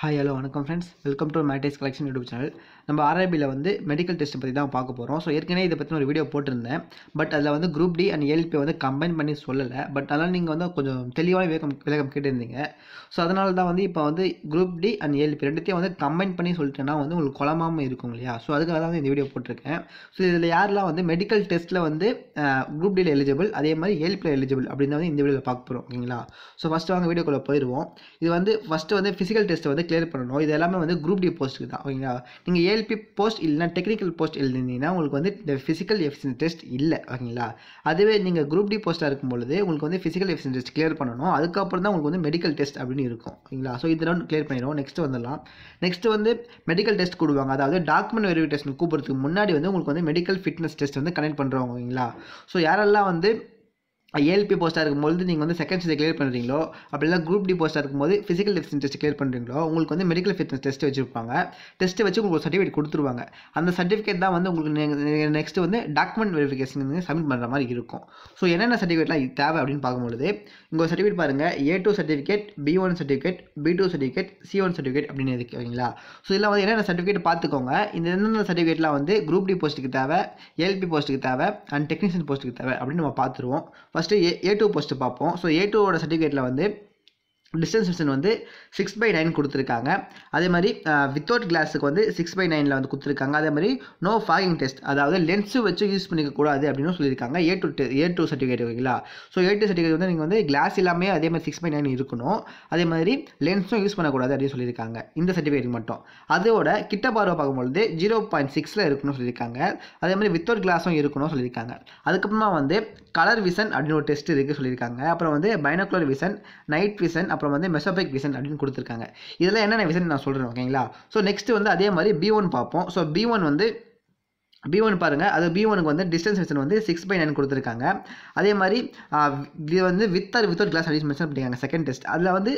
hi hello வணக்கம் friends welcome to மேட்டேஸ் collection YouTube channel நம்ம ஆர்ஐபியில் வந்து மெடிக்கல் டெஸ்ட்டு பற்றி தான் பார்க்க போகிறோம் ஸோ ஏற்கனவே இதை பற்றி ஒரு வீடியோ போட்டிருந்தேன் பட் அதில் வந்து குரூப் டி அண்ட் ஏல்பி வந்து கம்பைன் பண்ணி சொல்லலை பட் அதனால் நீங்கள் வந்து கொஞ்சம் தெளிவான விளக்கம் விளக்கம் கேட்டிருந்தீங்க ஸோ அதனால தான் வந்து இப்போ வந்து குரூப் டி அண்ட் ஏல்பி ரெண்டுத்தையும் வந்து கம்பைன் பண்ணி சொல்லிட்டேன்னா வந்து உங்களுக்கு குழம்பாமல் இருக்கும் இல்லையா ஸோ அதுக்காக தான் இந்த வீடியோ போட்டிருக்கேன் ஸோ இதில் யாரெல்லாம் வந்து மெடிக்கல் டெஸ்ட்டில் வந்து குரூப் டியில் எலிஜிபிள் அதே மாதிரி ஏல்பியில் எலிஜிபிள் அப்படின்னு வந்து இந்த வீடியோவில் பார்க்க போகிறோம் ஓகேங்களா ஸோ ஃபஸ்ட்டு வாங்க வீடியோக்குள்ளே போயிடுவோம் இது வந்து ஃபஸ்ட்டு வந்து ஃபிசிக்கல் டெஸ்ட்டை வந்து கிளியர் பண்ணணும் இது எல்லாமே வந்து குரூப் டி போஸ்ட்டுக்கு தான் ஓகேங்களா நீங்கள் ஏஎல்பி போஸ்ட் இல்லைனா டெக்னிக்கல் போஸ்ட் எழுதினீங்கன்னா உங்களுக்கு வந்து இந்த ஃபிசிக்கல் எஃபிஷியன் டெஸ்ட் இல்லை ஓகேங்களா அதுவே நீங்கள் குரூப் டி போஸ்ட்டாக இருக்கும் பொழுது உங்களுக்கு வந்து ஃபிசிக்கல் எஃபிஷியன் டெஸ்ட் கிளியர் பண்ணணும் அதுக்கப்புறம் தான் உங்களுக்கு வந்து மெடிக்கல் டெஸ்ட் அப்படின்னு இருக்கும் ஓகேங்களா ஸோ இதெல்லாம் கிளியர் பண்ணிடுவோம் நெக்ஸ்ட் வந்துடலாம் நெக்ஸ்ட் வந்து மெடிக்கல் டெஸ்ட் கொடுவாங்க அதாவது டாக்குமெண்ட் வெரிஃபிகேஷன் கூப்பிட்றதுக்கு முன்னாடி வந்து உங்களுக்கு வந்து மெடிக்கல் ஃபிட்னஸ் டெஸ்ட் வந்து கனெக்ட் பண்ணுறவங்க ஓகேங்களா ஸோ யாரெல்லாம் வந்து ஏஎல்பி போஸ்ட்டாக இருக்கும்போது நீங்கள் வந்து செகண்ட் ஸ்டேஜ் கிளியர் பண்ணுறீங்களோ அப்படிலாம் குரூப் டி போஸ்ட்டாக இருக்கும்போது ஃபிசிக்கல் டெஃபிஷன் டெஸ்ட் கிளியர் பண்ணுறீங்களோ உங்களுக்கு வந்து மெடிக்கல் ஃபிட்னஸ் டெஸ்ட் வச்சுருப்பாங்க டெஸ்ட் வச்சு உங்களுக்கு சர்டிஃபிகேட் கொடுத்துருவாங்க அந்த சர்டிஃபிகேட் தான் வந்து உங்களுக்கு நீங்கள் நெக்ஸ்ட் வந்து டாக்குமெண்ட் வெரிஃபிகேஷன் வந்து சப்மிட் பண்ணுற மாதிரி இருக்கும் ஸோ என்னென்ன சர்டிஃபிகேட்லாம் தேவை அப்படின்னு பார்க்கும்பொழுது உங்கள் சர்டிஃபிகேட் பாருங்கள் A two certificate B one certificate B two certificate C one certificate அப்படின்னு இருக்குங்களா ஓகேங்களா ஸோ இதெல்லாம் வந்து என்னென்ன சர்டிஃபிகேட் பார்த்துக்கோங்க இந்த என்னென்ன சர்டிஃபிகேட்லாம் வந்து குரூப் டி போஸ்ட்டுக்கு தேவை ஏஎல்பி போஸ்ட்டுக்கு தேவை அண்ட் டெக்னீஷியன் போஸ்ட்டுக்கு தேவை அப்படின்னு நம்ம பார்த்துருவோம் first first A A two post பார்ப்போம் ஸோ ஏ டூவோட சர்டிஃபிகேட்டில் வந்து டிஸ்டன்ஸ் விஷன் வந்து சிக்ஸ் பை நைன் கொடுத்துருக்காங்க அதே மாதிரி வித்தவுட் கிளாஸுக்கு வந்து சிக்ஸ் பை நைனில் வந்து கொடுத்துருக்காங்க அதே மாதிரி நோ ஃபாகிங் டெஸ்ட் அதாவது லென்ஸு வச்சு யூஸ் பண்ணிக்க கூடாது அப்படின்னு சொல்லியிருக்காங்க A two A two certificate ஓகேங்களா ஸோ ஏ டூ சர்டிஃபிகேட் வந்து நீங்கள் வந்து கிளாஸ் இல்லாமல் அதே மாதிரி சிக்ஸ் பை நைன் இருக்கணும் அதே மாதிரி லென்ஸும் யூஸ் பண்ணக்கூடாது அப்படின்னு சொல்லியிருக்காங்க இந்த சர்டிஃபிகேட் மட்டும் அதோட கிட்ட பார்வை பார்க்கும்பொழுது ஜீரோ பாயிண்ட் சிக்ஸில் இருக்கணும்னு சொல்லியிருக்காங்க அதே மாதிரி வித்தவுட் கிளாஸும் இருக்கணும்னு சொல்லியிருக்காங்க அதுக்கப்புறமா வந்து கலர் விசன் அப்படின்னு ஒரு டெஸ்ட் இருக்குது சொல்லியிருக்காங்க அப்புறம் வந்து பைனோக்குலர் விசன் நைட் விசன் அப்புறம் வந்து மெசோபிக் விசன் அப்படின்னு கொடுத்துருக்காங்க இதெல்லாம் என்னென்ன விசன் நான் சொல்கிறேன் ஓகேங்களா ஸோ நெக்ஸ்ட் வந்து அதே மாதிரி பி ஒன் பார்ப்போம் ஸோ பி ஒன் வந்து பி ஒன் பாருங்கள் அது பி ஒனுக்கு வந்து டிஸ்டன்ஸ் மென்ஷன் வந்து சிக்ஸ் பை நைன் கொடுத்துருக்காங்க அதே மாதிரி இது வந்து வித் ஆர் வித்தவுட் கிளாஸ் அப்படின்னு மென்ஷன் பண்ணியிருக்காங்க செகண்ட் டெஸ்ட் அதில் வந்து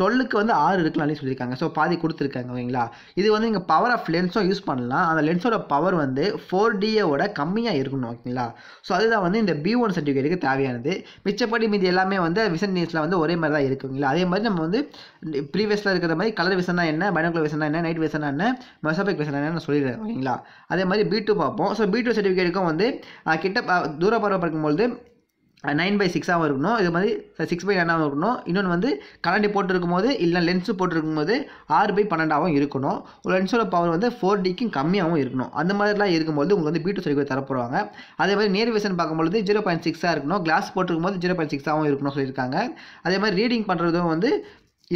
டுவெல்லுக்கு வந்து ஆறு இருக்கலாம் அப்படின்னு சொல்லியிருக்காங்க ஸோ பாதி கொடுத்துருக்காங்க ஓகேங்களா இது வந்து நீங்கள் பவர் ஆஃப் லென்ஸும் யூஸ் பண்ணலாம் அந்த லென்ஸோட பவர் வந்து ஃபோர் டிஏவோட கம்மியாக இருக்கணும் ஓகேங்களா ஸோ அதுதான் வந்து இந்த பி ஒன் சர்டிஃபிகேட்டுக்கு தேவையானது மிச்சப்படி மீது எல்லாமே வந்து விசன் நியூஸில் வந்து ஒரே மாதிரி தான் இருக்குங்களா அதே மாதிரி நம்ம வந்து ப்ரீவியஸில் இருக்கிற மாதிரி கலர் விசனா என்ன பைனோக்குலர் விசனா என்ன நைட் விசனா என்ன மெசோபிக் விசனா என்ன சொல்லிடுறேன் ஓகேங்களா அதே மாதிரி பி டூ பார்ப்போம் ஸோ பி டூ சர்டிஃபிகேட்டுக்கும் வந்து கிட்ட தூர பார்வை பார்க்கும்பொழுது நைன் பை சிக்ஸாகவும் இருக்கணும் இது மாதிரி சிக்ஸ் பை நைனாகவும் இருக்கணும் இன்னொன்று வந்து கலண்டி போட்டிருக்கும் போது இல்லை லென்ஸு போட்டிருக்கும் போது ஆறு பை பன்னெண்டாகவும் இருக்கணும் ஒரு லென்ஸோட பவர் வந்து ஃபோர் டிக்கும் கம்மியாகவும் இருக்கணும் அந்த மாதிரிலாம் இருக்கும்போது உங்களுக்கு வந்து பீட்டு சர்டிஃபிகேட் தரப்படுவாங்க அதே மாதிரி நேர் விசன் பார்க்கும்போது ஜீரோ பாயிண்ட் சிக்ஸாக இருக்கணும் கிளாஸ் போட்டிருக்கும் போது ஜீரோ பாயிண்ட் சிக்ஸாகவும் இருக்கணும் சொல்லியிருக்காங்க அதே மாதிரி ரீடிங் பண்ணுறதும் வந்து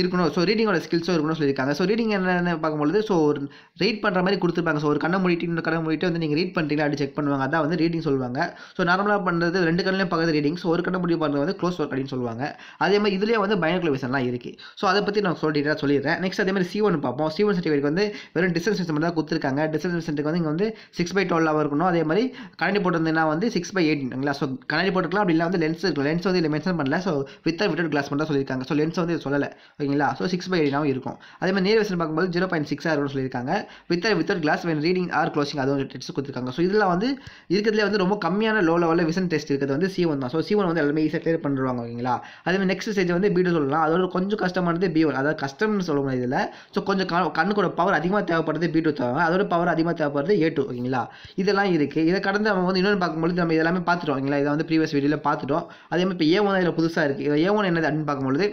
இருக்கணும் ஸோ ரீடிங்கோட ஸ்கில்ஸும் இருக்கணும்னு சொல்லியிருக்காங்க ஸோ ரீடிங் என்னென்னு பார்க்கும்பொழுது ஸோ ஒரு ரீட் பண்ணுற மாதிரி கொடுத்துருப்பாங்க ஸோ ஒரு கண்ணை மூடிட்டு இந்த கண்ணை மூடிட்டு வந்து நீங்கள் ரீட் பண்ணுறீங்களா அப்படி செக் பண்ணுவாங்க அதான் வந்து ரீடிங் சொல்லுவாங்க ஸோ நார்மலாக பண்ணுறது ரெண்டு கண்ணிலையும் பார்க்குறது ரீடிங் ஸோ ஒரு கண்ணை முடிவு பண்ணுறது வந்து க்ளோஸ் ஒர்க் அப்படின்னு சொல்லுவாங்க அதே மாதிரி இதுலேயே வந்து பயோகுலவேஷன்லாம் இருக்குது ஸோ அதை பற்றி நான் சொல்லிட்டு சொல்லிடுறேன் நெக்ஸ்ட் அதே மாதிரி சி ஒன் பார்ப்போம் சி ஒன் சர்டிஃபிகேட் வந்து வெறும் டிஸ்டன்ஸ் மிஷன் மட்டும் தான் கொடுத்துருக்காங்க டிஸ்டன்ஸ் மிஷனுக்கு வந்து இங்கே வந்து சிக்ஸ் பை டுவெல்லாக இருக்கணும் அதே மாதிரி கண்ணாடி போட்டிருந்தீங்கன்னா வந்து சிக்ஸ் பை எயிட்டிங்களா ஸோ கண்ணாடி போட்டுக்கலாம் அப்படி இல்லை வந்து லென்ஸ் இருக்கு லென்ஸ் வந்து இல்லை மென்ஷன் பண்ணல ஸோ வித் விட்டட் கிளாஸ் மட்டும் சொல்லியிருக்காங்க ஸோ லென்ஸ் வந்து சொல்லலை ஓகேங்களா ஸோ சிக்ஸ் பை எயிட்டாகவும் இருக்கும் அதே மாதிரி நேர் வெசன் பார்க்கும்போது ஜீரோ பாயிண்ட் சிக்ஸாக இருக்கும்னு சொல்லியிருக்காங்க with with glass when reading or closing அதுவும் டெஸ்ட் கொடுத்துருக்காங்க ஸோ இதில் வந்து இருக்கிறதுலே வந்து ரொம்ப கம்மியான லோ லெவலில் விசன் டெஸ்ட் இருக்கிறது வந்து சி ஒன் தான் ஸோ சி ஒன் வந்து எல்லாமே ஈஸியாக கிளியர் பண்ணுவாங்க ஓகேங்களா அதே மாதிரி நெக்ஸ்ட் ஸ்டேஜ் வந்து பீடு சொல்லலாம் அதோட கொஞ்சம் கஷ்டமானது பி ஒன் அதாவது கஷ்டம்னு சொல்ல முடியாது இதில் ஸோ கொஞ்சம் கண்ணுக்கோட பவர் அதிகமாக தேவைப்படுறது பி டூ தேவை அதோட பவர் அதிகமாக தேவைப்படுறது ஏ டூ ஓகேங்களா இதெல்லாம் இருக்குது இதை கடந்து நம்ம வந்து இன்னொன்று பார்க்கும்போது நம்ம இதெல்லாமே பார்த்துட்டோம் ஓகேங்களா இதை வந்து ப்ரீவியஸ் வீடியோவில் பார்த்துட்டோம் அதே மாதிரி இப்போ ஏ ஒன் இதில் புதுசாக இருக்குது இதில் ஏ ஒன் என்னது அப்படின்னு பார்க்கும்பொழுது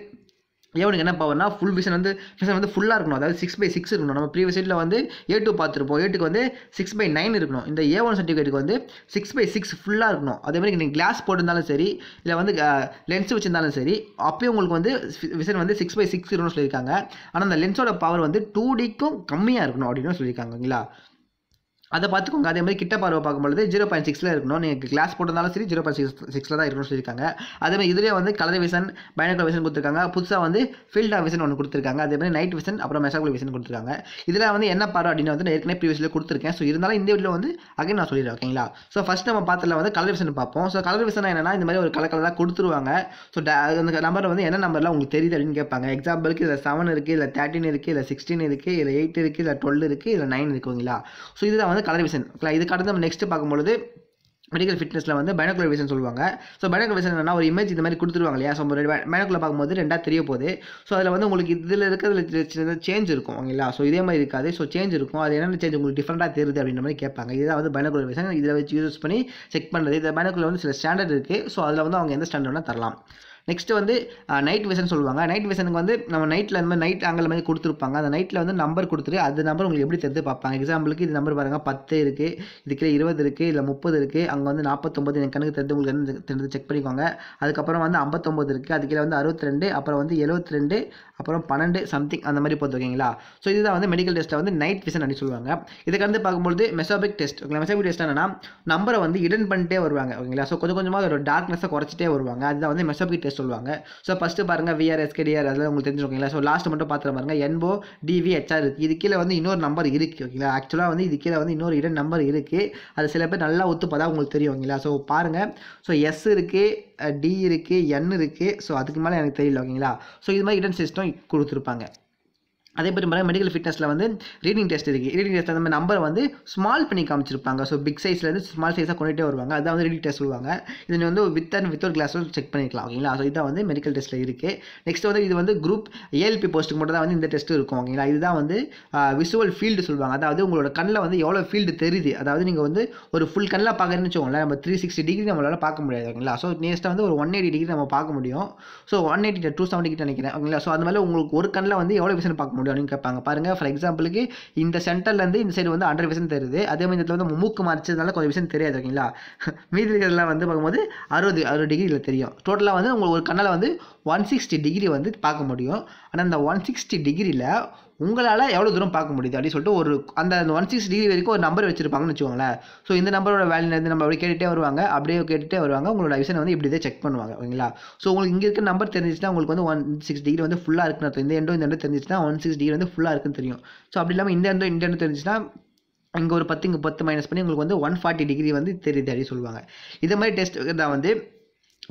எவனுக்கு என்ன பவர்னா ஃபுல் விஷன் வந்து விஷன் வந்து ஃபுல்லாக இருக்கணும் அதாவது சிக்ஸ் பை சிக்ஸ் இருக்கணும் நம்ம ப்ரீவியஸ் சீட்டில் வந்து ஏ டூ பார்த்துருப்போம் ஏட்டுக்கு வந்து சிக்ஸ் பை நைன் இருக்கணும் இந்த ஏ ஒன் சர்டிஃபிகேட்டுக்கு வந்து சிக்ஸ் பை சிக்ஸ் ஃபுல்லாக இருக்கணும் அதே மாதிரி நீங்கள் கிளாஸ் போட்டிருந்தாலும் சரி இல்லை வந்து லென்ஸ் வச்சுருந்தாலும் சரி அப்போயும் உங்களுக்கு வந்து விஷன் வந்து சிக்ஸ் பை சிக்ஸ் இருக்கணும்னு சொல்லியிருக்காங்க ஆனால் அந்த லென்ஸோட பவர் வந்து டூ டிக்கும் கம்மியாக இருக்கணும் அப்படின்னு சொல்லியிருக்காங்க ஓகேங்களா அதை பார்த்துக்கோங்க அதே மாதிரி கிட்ட பார்வை பார்க்கும்பொழுது ஜீரோ பாயிண்ட் சிக்ஸில் இருக்கணும் நீங்கள் கிளாஸ் போட்டிருந்தாலும் சரி ஜீரோ பாயிண்ட் சிக்ஸ் சிக்ஸில் தான் இருக்கணும்னு சொல்லியிருக்காங்க அதே மாதிரி இதுலேயே வந்து கலர் விசன் பயனக்கல விசன் கொடுத்துருக்காங்க புதுசாக வந்து ஃபீல்ட் ஆஃப் விசன் ஒன்று கொடுத்துருக்காங்க அதே மாதிரி நைட் விசன் அப்புறம் மெசாகுலர் விஷன் கொடுத்துருக்காங்க இதில் வந்து என்ன பார்வை அப்படின்னு வந்து ஏற்கனவே ப்ரீவியஸில் கொடுத்துருக்கேன் ஸோ இருந்தாலும் இந்த வீடியோ வந்து அகைன் நான் சொல்லிடுறேன் ஓகேங்களா ஸோ ஃபஸ்ட் நம்ம பார்த்துல வந்து கலர் விசன் பார்ப்போம் ஸோ கலர் விஷனாக என்னன்னா இந்த மாதிரி ஒரு கலர் கலராக கொடுத்துருவாங்க ஸோ அந்த நம்பர் வந்து என்ன நம்பர்லாம் உங்களுக்கு தெரியுது அப்படின்னு கேட்பாங்க எக்ஸாம்பிளுக்கு இதில் செவன் இருக்குது இல்லை தேர்ட்டின் இருக்குது இல்லை சிக்ஸ்டீன் இருக்குது இல்லை எயிட் இருக்குது இல்லை டுவெல் இருக்குது இல்லை நைன் இருக்குங்களா ஸோ இதில் வந்து கலர் கலர் ஓகே இது கடந்து நம்ம நெக்ஸ்ட் பார்க்கும்பொழுது மெடிக்கல் ஃபிட்னஸில் வந்து பைனோக்குலர் விசன் சொல்லுவாங்க ஸோ பைனோக்குலர் விஷன் என்ன ஒரு இமேஜ் இந்த மாதிரி கொடுத்துருவாங்க இல்லையா ஸோ பைனோக்குலர் பார்க்கும்போது ரெண்டாக தெரிய போகுது ஸோ அதில் வந்து உங்களுக்கு இதில் இருக்கிறதுல சின்ன சேஞ்ச் இருக்கும் ஓகேங்களா ஸோ இதே மாதிரி இருக்காது ஸோ சேஞ்ச் இருக்கும் அது என்னென்ன சேஞ்ச் உங்களுக்கு டிஃப்ரெண்ட்டாக தெரியுது அப்படின்ற மாதிரி கேட்பாங்க இதுதான் வந்து பைனோக்குலர் விஷன் இதில் வச்சு யூஸ் பண்ணி செக் பண்ணுறது இந்த பைனோக்குலர் வந்து சில ஸ்டாண்டர்ட் இருக்குது ஸோ அதில் வந்து அவங்க எந்த ஸ்டாண்டர்ட்னா தரலாம் நெக்ஸ்ட்டு வந்து நைட் விஷன் சொல்லுவாங்க நைட் விஷனுக்கு வந்து நம்ம நைட்டில் அந்த மாதிரி நைட் ஆங்கில் மாதிரி கொடுத்துருப்பாங்க அந்த நைட்டில் வந்து நம்பர் கொடுத்துட்டு அது நம்பர் உங்களுக்கு எப்படி தெரிஞ்சு பார்ப்பாங்க எக்ஸாம்பிளுக்கு இது நம்பர் பாருங்கள் பத்து இருக்குது இதுக்கு இருபது இருக்குது இல்லை முப்பது இருக்குது அங்கே வந்து நாற்பத்தொம்பது எனக்கு கணக்கு தெரிஞ்சு உங்களுக்கு என்ன தெரிஞ்சு செக் பண்ணிக்கோங்க அதுக்கப்புறம் வந்து ஐம்பத்தொம்பது இருக்குது அதுக்கீழே வந்து ரெண்டு அப்புறம் வந்து எழுபத்தி ரெண்டு அப்புறம் பன்னெண்டு சம்திங் அந்த மாதிரி பார்த்து ஓகேங்களா ஸோ இதுதான் வந்து மெடிக்கல் டெஸ்ட்டில் வந்து நைட் விஷன் அப்படின்னு சொல்லுவாங்க இதுக்கு வந்து பார்க்கும்போது மெசோபிக் டெஸ்ட் ஓகேங்களா மெசோபிக் டெஸ்ட் என்னன்னா நம்பரை வந்து இடன் பண்ணிட்டே வருவாங்க ஓகேங்களா ஸோ கொஞ்சம் கொஞ்சமாக ஒரு டார்க்னஸை குறைச்சிட்டே வருவாங்க அதுதான் வந்து மெசோபிக் டெஸ்ட் சொல்லுவாங்க ஸோ ஃபஸ்ட்டு பாருங்கள் விஆர்எஸ்கேடிஆர் அதெல்லாம் உங்களுக்கு தெரிஞ்சுக்கோங்களா ஸோ லாஸ்ட் மட்டும் பார்த்துட்டு பாருங்கள் என்போ டிவி ஹெச்ஆர் இருக்குது இது கீழே வந்து இன்னொரு நம்பர் இருக்குது ஓகேங்களா ஆக்சுவலாக வந்து இது கீழே வந்து இன்னொரு இடம் நம்பர் இருக்குது அது சில பேர் நல்லா ஒத்துப்பதா உங்களுக்கு தெரியும் ஓகேங்களா ஸோ பாருங்கள் ஸோ எஸ் இருக்குது டி இருக்குது என் இருக்குது ஸோ அதுக்கு மேலே எனக்கு தெரியல ஓகேங்களா ஸோ இது மாதிரி இடன் சிஸ்டம் கொடுத்துருப்பாங்க அதே மாதிரி பாருங்கள் மெடிக்கல் ஃபிட்னஸில் வந்து ரீடிங் டெஸ்ட் இருக்குது ரீடிங் டெஸ்ட் அந்த மாதிரி நம்பர் வந்து ஸ்மால் பண்ணி காமிச்சிருப்பாங்க ஸோ பிக் சைஸ்லேருந்து ஸ்மால் சைஸாக கொண்டுகிட்டே வருவாங்க அதான் வந்து ரீடிங் டெஸ்ட் சொல்லுவாங்க இது வந்து வித் அண்ட் வித்தவுட் கிளாஸும் செக் பண்ணிக்கலாம் ஓகேங்களா ஸோ இதான் வந்து மெடிக்கல் டெஸ்ட்டில் இருக்குது நெக்ஸ்ட் வந்து இது வந்து குரூப் ஏஎல்பி போஸ்ட்டுக்கு மட்டும் தான் வந்து இந்த டெஸ்ட்டு இருக்கும் ஓகேங்களா இதுதான் வந்து விசுவல் ஃபீல்டு சொல்லுவாங்க அதாவது உங்களோட கண்ணில் வந்து எவ்வளோ ஃபீல்டு தெரியுது அதாவது நீங்கள் வந்து ஒரு ஃபுல் கண்ணில் பார்க்குறேன்னு வச்சுக்கோங்களேன் நம்ம த்ரீ சிக்ஸ்டி டிகிரி நம்மளால் பார்க்க முடியாது ஓகேங்களா ஸோ நேஸ்ட்டாக வந்து ஒரு ஒன் எயிட்டி டிகிரி நம்ம பார்க்க முடியும் so one eighty two seventy நினைக்கிறேன் ஓகேங்களா ஸோ அது மாதிரி உங்களுக்கு ஒரு கண்ணில் வந்து எவ்வளோ விஷயம் பார்க்க முடியும் முடியும் அப்படின்னு கேட்பாங்க பாருங்கள் ஃபார் எக்ஸாம்பிளுக்கு இந்த சென்டர்லேருந்து இந்த சைடு வந்து ஹண்ட்ரட் பர்சன்ட் தெரியுது அதே மாதிரி இதில் வந்து மூக்கு மறைச்சதுனால கொஞ்சம் விஷயம் தெரியாது ஓகேங்களா மீதி இருக்கிறதுலாம் வந்து பார்க்கும்போது அறுபது அறுபது டிகிரியில் தெரியும் டோட்டலாக வந்து உங்களுக்கு ஒரு கண்ணால் வந்து ஒன் சிக்ஸ்டி டிகிரி வந்து பார்க்க முடியும் ஆனால் அந்த ஒன் சிக்ஸ்டி டிகிரியில் உங்களால் எவ்வளோ தூரம் பார்க்க முடியுது அப்படின்னு சொல்லிட்டு ஒரு அந்த ஒன் சிக்ஸ் டிகிரி வரைக்கும் ஒரு நம்பர் வச்சிருப்பாங்கன்னு வச்சுக்கோங்களேன் ஸோ இந்த நம்பரோட வேலையில இருந்து நம்ம அப்படியே கேட்டுகிட்டே வருவாங்க அப்படியே கேட்டுகிட்டே வருவாங்க உங்களோட விஷயம் வந்து இப்படி தான் செக் பண்ணுவாங்க ஓகேங்களா ஸோ உங்களுக்கு இங்கே இருக்க நம்பர் தெரிஞ்சிச்சுன்னா உங்களுக்கு வந்து ஒன் சிக்ஸ் டிகிரி வந்து ஃபுல்லாக இருக்குன்னு இந்த எண்டோ இந்த எண்டோ தெரிஞ்சிச்சுன்னா ஒன் சிக்ஸ் டிகிரி வந்து ஃபுல்லாக இருக்குன்னு தெரியும் ஸோ அப்படி இல்லாமல் இந்த எண்டோ இந்த எண்டோ தெரிஞ்சிச்சுன்னா இங்கே ஒரு பத்து இங்கே பத்து மைனஸ் பண்ணி உங்களுக்கு வந்து ஒன் ஃபார்ட்டி டிகிரி வந்து தெரியுது அப்படின்னு சொல்லுவாங்க இதை மாதிரி டெஸ்ட் தான் வந்து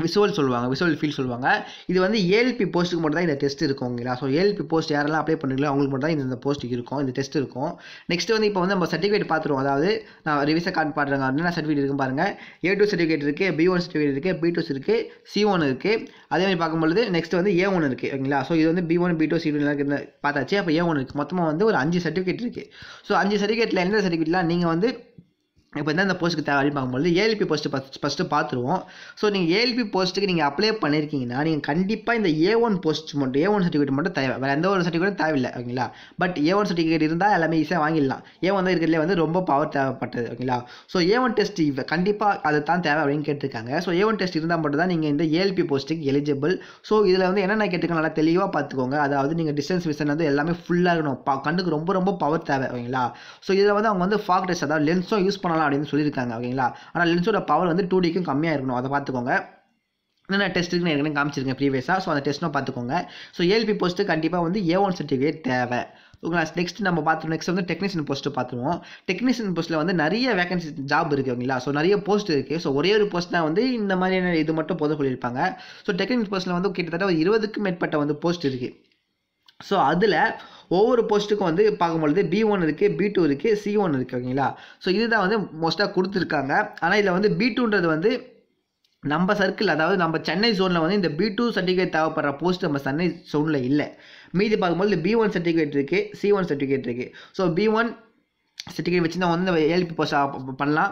விசுவல் சொல்லுவாங்க விசுவல் ஃபீல் சொல்லுவாங்க இது வந்து ஏஎல்பி போஸ்ட்டுக்கு மட்டும் தான் இந்த டெஸ்ட் இருக்கும் இல்லைங்களா ஸோ ஏஎல்பி போஸ்ட் யாரெல்லாம் அப்ளை பண்ணுறீங்களோ அவங்களுக்கு மட்டும் தான் இந்த போஸ்ட் இருக்கும் இந்த டெஸ்ட் இருக்கும் நெக்ஸ்ட் வந்து இப்போ வந்து நம்ம சர்டிஃபிகேட் பார்த்துருவோம் அதாவது நான் ரிவிச கார்டு பாடுறாங்க அப்படின்னா சர்டிஃபிகேட் இருக்கும் பாருங்கள் ஏ டூ சர்டிஃபிகேட் இருக்குது பி ஒன் சர்டிஃபிகேட் இருக்குது பி டூஸ் இருக்குது சி ஒன் இருக்குது அதே மாதிரி பார்க்கும்பொழுது நெக்ஸ்ட் வந்து ஏ ஒன் இருக்குது ஓகேங்களா ஸோ இது வந்து B one B two C two பார்த்தாச்சு அப்போ ஏ ஒன் இருக்குது மொத்தமாக வந்து ஒரு அஞ்சு சர்டிஃபிகேட் இருக்குது ஸோ அஞ்சு சர்டிஃபிகேட்டில் எந்த சர்டிஃபிகேட்லாம் நீங்கள் வந்து இப்போ இந்த போஸ்ட்டுக்கு தேவை அப்படின்னு பார்க்கும்போது ஏஎல்பி போஸ்ட்டு ஃபஸ்ட் ஃபஸ்ட்டு பார்த்துருவோம் ஸோ நீங்கள் ஏஎல்பி போஸ்ட்டுக்கு நீங்கள் அப்ளை பண்ணியிருக்கீங்கன்னா நீங்கள் கண்டிப்பாக இந்த ஏ ஒன் போஸ்ட் மட்டும் ஏ ஒன் சர்டிஃபிகேட் மட்டும் தேவை வேறு எந்த ஒரு சர்டிஃபிகேட்டும் தேவையில்லை ஓகேங்களா பட் ஏ ஒன் சர்டிஃபிகேட் இருந்தால் எல்லாமே ஈஸியாக வாங்கிடலாம் ஏ ஒன் இருக்கிறதுல இருக்கிறதுலே வந்து ரொம்ப பவர் தேவைப்பட்டது ஓகேங்களா ஸோ ஏ ஒன் டெஸ்ட் கண்டிப்பாக அது தான் தேவை அப்படின்னு கேட்டிருக்காங்க ஸோ ஏ ஒன் டெஸ்ட் இருந்தால் மட்டும் தான் நீங்கள் இந்த ஏஎல்பி போஸ்ட்டுக்கு எலிஜிபிள் ஸோ இதில் வந்து என்னென்ன கேட்டுக்கலாம் நல்லா தெளிவாக பார்த்துக்கோங்க அதாவது நீங்கள் டிஸ்டன்ஸ் விசன் வந்து எல்லாமே ஃபுல்லாக இருக்கணும் கண்ணுக்கு ரொம்ப ரொம்ப பவர் தேவை ஓகேங்களா ஸோ இதில் வந்து அவங்க வந்து ஃபாக் டெஸ்ட் அதாவது லென்ஸும் யூஸ் பண்ணலாம் பண்ணலாம் அப்படின்னு சொல்லியிருக்காங்க ஓகேங்களா ஆனால் லென்ஸோட பவர் வந்து டூ டிக்கும் கம்மியாக இருக்கணும் அதை பார்த்துக்கோங்க என்ன டெஸ்ட் நான் ஏற்கனவே காமிச்சிருக்கேன் ப்ரீவியஸாக ஸோ அந்த டெஸ்ட்டும் பார்த்துக்கோங்க ஸோ ஏஎல்பி போஸ்ட்டு கண்டிப்பாக வந்து ஏ ஒன் சர்டிஃபிகேட் தேவை ஓகேங்களா நெக்ஸ்ட் நம்ம பார்த்துருவோம் நெக்ஸ்ட் வந்து டெக்னீஷியன் போஸ்ட்டு பார்த்துருவோம் டெக்னீஷியன் போஸ்ட்டில் வந்து நிறைய வேகன்சி ஜாப் இருக்குது ஓகேங்களா ஸோ நிறைய போஸ்ட் இருக்குது ஸோ ஒரே ஒரு போஸ்ட் தான் வந்து இந்த மாதிரியான இது மட்டும் போத சொல்லியிருப்பாங்க ஸோ டெக்னிக்கல் போஸ்ட்டில் வந்து கிட்டத்தட்ட ஒரு இருபதுக்கும் மேற்பட்ட வந்து போஸ்ட் இருக்குது ஸோ அதில் ஒவ்வொரு போஸ்ட்டுக்கும் வந்து பார்க்கும்பொழுது பி ஒன் இருக்குது பி டூ இருக்குது சி ஒன் இருக்குது ஓகேங்களா ஸோ இதுதான் வந்து மோஸ்ட்டாக கொடுத்துருக்காங்க ஆனால் இதில் வந்து பி டூன்றது வந்து நம்ம சர்க்கிள் அதாவது நம்ம சென்னை சோனில் வந்து இந்த பி டூ சர்டிஃபிகேட் தேவைப்படுற போஸ்ட் நம்ம சென்னை சோனில் இல்லை மீதி பார்க்கும்போது பி ஒன் சர்டிஃபிகேட் இருக்குது சி ஒன் சர்டிஃபிகேட் இருக்குது ஸோ பி ஒன் சர்டிஃபிகேட் வச்சு தான் வந்து ஏஎல்பி போஸ்ட் பண்ணலாம்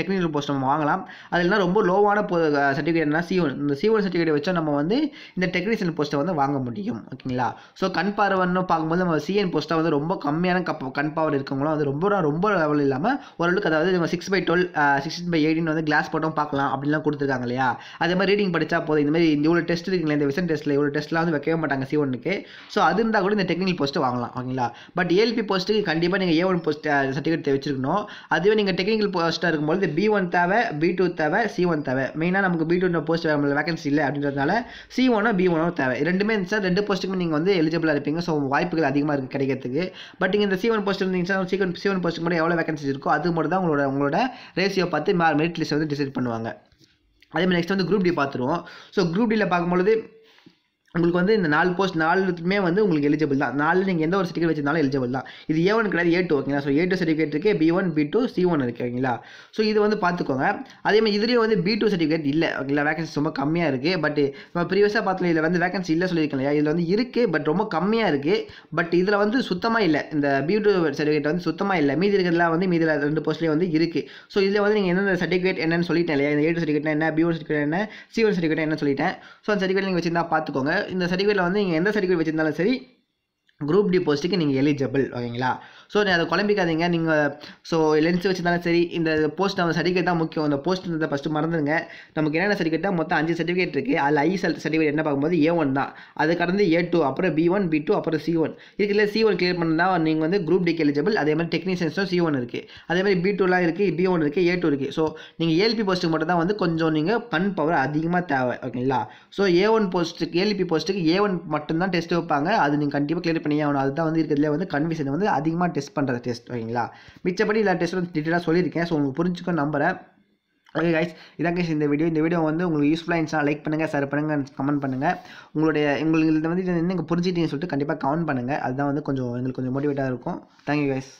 டெக்னிக்கல் போஸ்ட் நம்ம வாங்கலாம் அது இல்லைனா ரொம்ப லோவான போ சர்டிஃபிகேட்னா சி ஒன் இந்த சி ஒன் சர்டிஃபிகேட் வச்சா நம்ம வந்து இந்த டெக்னீஷியன் போஸ்ட்டை வந்து வாங்க முடியும் ஓகேங்களா ஸோ கண் பார்வைன்னு பார்க்கும்போது நம்ம சிஎன் போஸ்ட்டாக வந்து ரொம்ப கம்மியான கப் கண் பவர் இருக்கவங்களும் அது ரொம்ப ரொம்ப லெவல் இல்லாமல் ஓரளவுக்கு அதாவது நம்ம six by twelve sixteen by eighteen வந்து கிளாஸ் போட்டும் பார்க்கலாம் அப்படிலாம் கொடுத்துருக்காங்க இல்லையா அதே மாதிரி ரீடிங் படித்தா போதும் இந்த மாதிரி இவ்வளோ டெஸ்ட் இருக்குங்களா இந்த விசன் டெஸ்ட்டில் இவ்வளோ டெஸ்ட்லாம் வந்து வைக்கவே மாட்டாங்க சி ஒன்னுக்கு ஸோ அது இருந்தால் கூட இந்த டெக்னிக்கல் போஸ்ட்டு வாங்கலாம் ஓகேங்களா பட் ஏஎல்பி போஸ்ட்டுக்கு கண்டிப்பாக நீங்கள் ஏ ஒன் போஸ்ட்டு சர்டிஃபிகேட் வச்சிருக்கணும் அதுவே நீங்கள் டெக்னிக்கல் போஸ்ட்டாக இருக்கும்போது பி ஒன் தேவை பி டூ தேவை சி ஒன் தேவை மெயினாக நமக்கு பி டூ போஸ்ட் வேகன்சி இல்லை அப்படின்றதுனால சி ஒனோ பி ஒனோ தேவை ரெண்டுமே இருந்துச்சா ரெண்டு போஸ்ட்டுக்குமே நீங்கள் வந்து எலிஜிபிளாக இருப்பீங்க ஸோ வாய்ப்புகள் அதிகமாக இருக்குது கிடைக்கிறதுக்கு பட் நீங்கள் இந்த சி ஒன் போஸ்ட் இருந்தீங்கன்னா சி ஒன் சி ஒன் போஸ்ட்டுக்கு மட்டும் எவ்வளோ வேகன்சி இருக்கோ அது மட்டும் தான் உங்களோட உங்களோட ரேஷியோ பார்த்து மெரிட் லிஸ்ட் வந்து டிசைட் பண்ணுவாங்க அதே மாதிரி நெக்ஸ்ட் வந்து குரூப் டி பார்த்துருவோம் ஸோ குரூப் டியில் பார்க்கும்பொழுது உங்களுக்கு வந்து இந்த நாலு போஸ்ட் நாலுமே வந்து உங்களுக்கு எலிஜிபிள் தான் நாலு நீங்கள் எந்த ஒரு சர்டிஃபிகேட் வச்சிருந்தாலும் எலிஜிபிள் தான் இது ஏ ஒன் கிடையாது ஏ டூ ஓகேங்களா ஸோ ஏ டூ சர்டிஃபிகேட் இருக்குது B one B two C one இருக்குது ஓகேங்களா ஸோ இது வந்து பார்த்துக்கோங்க அதே மாதிரி இதுலேயும் வந்து பி டூ சர்டிஃபிகேட் இல்லை ஓகேங்களா வேகன்சி ரொம்ப கம்மியாக இருக்குது பட் நம்ம ப்ரீவியஸாக பார்த்தோம் இதில் வந்து வேகன்சி இல்லை சொல்லியிருக்கேன் இல்லையா இதில் வந்து இருக்குது பட் ரொம்ப கம்மியாக இருக்குது பட் இதில் வந்து சுத்தமாக இல்லை இந்த பி டூ சர்டிஃபிகேட் வந்து சுத்தமாக இல்லை மீதி இருக்கிறதுலாம் வந்து மீதி ரெண்டு போஸ்ட்லேயே வந்து இருக்குது ஸோ இதில் வந்து நீங்கள் எந்தெந்த சர்டிஃபிகேட் என்னன்னு சொல்லிட்டேன் இல்லையா இந்த ஏ டூ சர்டிஃபிகேட் என்ன பி ஒன் சர்டிஃபிகேட் என்ன சி ஒன் சர்டிஃபிகேட் என்ன சொல்லிட்டேன் ஸோ அந்த சர்டிஃபிகேட் நீங்கள் வச்சுருந்தா பார்த்துக்கோங்க இந்த சர்டிஃபிகேட்டில் வந்து நீங்கள் எந்த சர்டிஃபிகேட் வச்சுருந்தாலும் சரி குரூப் டி போஸ்ட்டுக்கு நீங்கள் எலிஜிபிள் ஓகேங்களா ஸோ அதை குழம்பிக்காதீங்க நீங்கள் ஸோ லென்ஸ் வச்சுருந்தாலும் சரி இந்த போஸ்ட் நம்ம சர்டிஃபிகேட் தான் முக்கியம் இந்த போஸ்ட் இருந்ததை ஃபஸ்ட்டு மறந்துடுங்க நமக்கு என்னென்ன சர்டிஃபிகேட்டாக மொத்தம் அஞ்சு சர்டிஃபிகேட் இருக்குது அதில் ஐ சர்டிஃபிகேட் என்ன பார்க்கும்போது ஏ ஒன் தான் அது கடந்து ஏ டூ அப்புறம் பி ஒன் பி டூ அப்புறம் சி ஒன் இருக்குல்ல சி ஒன் கிளியர் பண்ணால் நீங்கள் வந்து குரூப் டிக்கு எலிஜிபிள் அதே மாதிரி டெக்னீஷியன்ஸும் சி ஒன் இருக்குது அதே மாதிரி பி டூலாம் இருக்குது பி ஒன் இருக்குது ஏ டூ இருக்குது ஸோ நீங்கள் ஏஎல்பி போஸ்ட்டுக்கு மட்டும் தான் வந்து கொஞ்சம் நீங்கள் பன் பவர் அதிகமாக தேவை ஓகேங்களா ஸோ ஏ ஒன் போஸ்ட்டுக்கு ஏஎல்பி போஸ்ட்டுக்கு ஏ ஒன் மட்டும்தான் டெஸ்ட் வைப்பாங்க அது நீங்கள் கண்டிப்பாக கிளியர் பண்ணியே ஆகணும் அதுதான் வந்து இருக்கிறதுல வந்து கன்விஷன் வந்து அதிகமாக டெஸ்ட் பண்ணுற டெஸ்ட் ஓகேங்களா மிச்சப்படி எல்லா டெஸ்ட்டும் டீட்டெயிலாக சொல்லியிருக்கேன் ஸோ உங்களுக்கு புரிஞ்சுக்கோ நம்புகிறேன் ஓகே கைஸ் இதான் கைஸ் இந்த வீடியோ இந்த வீடியோ வந்து உங்களுக்கு யூஸ்ஃபுல்லாக இருந்துச்சுன்னா லைக் பண்ணுங்கள் ஷேர் பண்ணுங்கள் கமெண்ட் பண்ணுங்கள் உங்களுடைய உங்களுக்கு இதை வந்து இதை நீங்கள் புரிஞ்சிட்டீங்கன்னு சொல்லிட்டு கண்டிப்பாக கமெண்ட் பண்ணுங்கள் அதுதான் வந்து கொஞ்சம் எங்களுக்கு கொஞ்சம் மோட்டிவேட்டாக இருக்கும் தேங்க்யூ கைஸ்